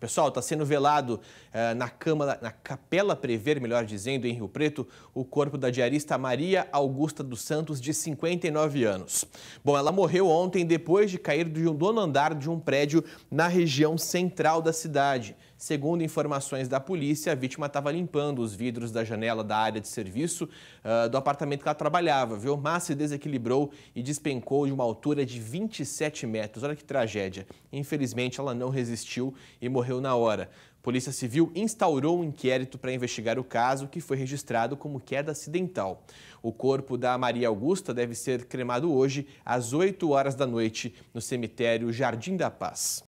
Pessoal, está sendo velado eh, na, Câmara, na Capela Prever, melhor dizendo, em Rio Preto, o corpo da diarista Maria Augusta dos Santos, de 59 anos. Bom, ela morreu ontem depois de cair de um dono andar de um prédio na região central da cidade. Segundo informações da polícia, a vítima estava limpando os vidros da janela da área de serviço uh, do apartamento que ela trabalhava, viu? Mas se desequilibrou e despencou de uma altura de 27 metros. Olha que tragédia. Infelizmente, ela não resistiu e morreu na hora. Polícia Civil instaurou um inquérito para investigar o caso, que foi registrado como queda acidental. O corpo da Maria Augusta deve ser cremado hoje, às 8 horas da noite, no cemitério Jardim da Paz.